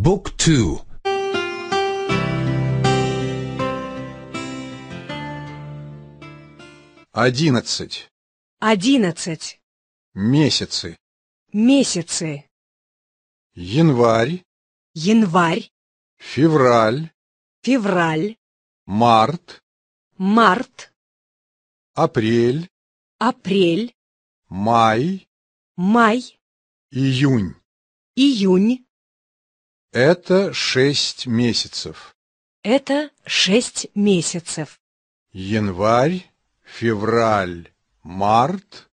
Book 2 Одиннадцать. 11 Месяцы Месяцы Январь Январь Февраль Февраль Март Март Апрель Апрель Май Май Июнь Июнь это шесть месяцев. Это шесть месяцев. Январь, февраль, март.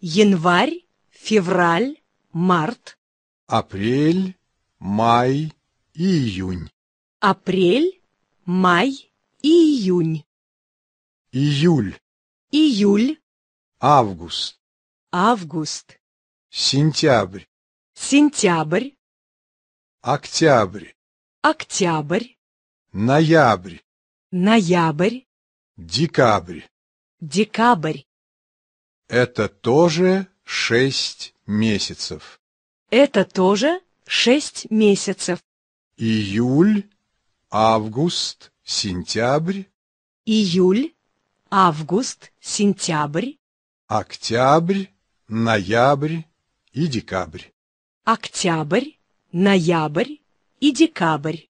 Январь, февраль, март. Апрель, май, июнь. Апрель, май, июнь. Июль. Июль. Август. Август. Сентябрь. Сентябрь. Октябрь. Октябрь. Ноябрь. Ноябрь. Декабрь. Декабрь. Это тоже шесть месяцев. Это тоже шесть месяцев. Июль, август, сентябрь. Июль, август, сентябрь. Октябрь, ноябрь и декабрь. Октябрь, ноябрь и декабрь.